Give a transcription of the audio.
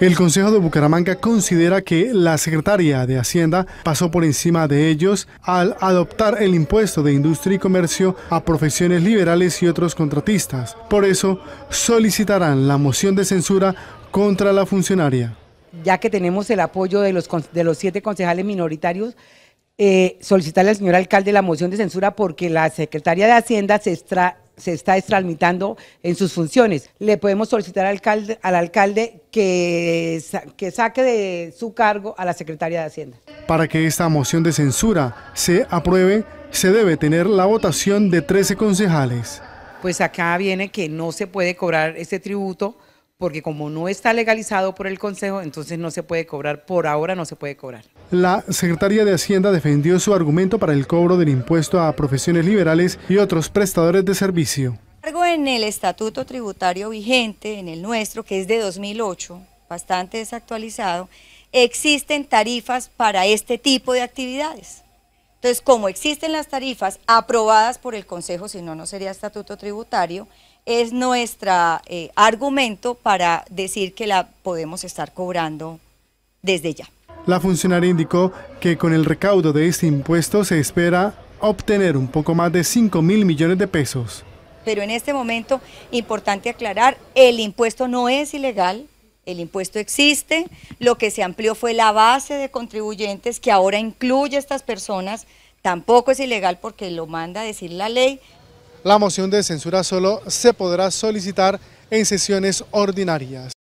El Consejo de Bucaramanga considera que la secretaria de Hacienda pasó por encima de ellos al adoptar el impuesto de industria y comercio a profesiones liberales y otros contratistas. Por eso solicitarán la moción de censura contra la funcionaria. Ya que tenemos el apoyo de los, de los siete concejales minoritarios, eh, solicitarle al señor alcalde la moción de censura porque la secretaria de Hacienda se, extrae se está extramitando en sus funciones. Le podemos solicitar al alcalde, que, que saque de su cargo a la secretaria de Hacienda. Para que esta moción de censura se apruebe, se debe tener la votación de 13 concejales. Pues acá viene que no se puede cobrar ese tributo porque como no está legalizado por el Consejo, entonces no se puede cobrar, por ahora no se puede cobrar. La Secretaría de Hacienda defendió su argumento para el cobro del impuesto a profesiones liberales y otros prestadores de servicio. En el estatuto tributario vigente, en el nuestro, que es de 2008, bastante desactualizado, existen tarifas para este tipo de actividades. Entonces, como existen las tarifas aprobadas por el Consejo, si no, no sería estatuto tributario, es nuestro eh, argumento para decir que la podemos estar cobrando desde ya. La funcionaria indicó que con el recaudo de este impuesto se espera obtener un poco más de 5 mil millones de pesos. Pero en este momento, importante aclarar, el impuesto no es ilegal, el impuesto existe, lo que se amplió fue la base de contribuyentes que ahora incluye a estas personas, tampoco es ilegal porque lo manda a decir la ley. La moción de censura solo se podrá solicitar en sesiones ordinarias.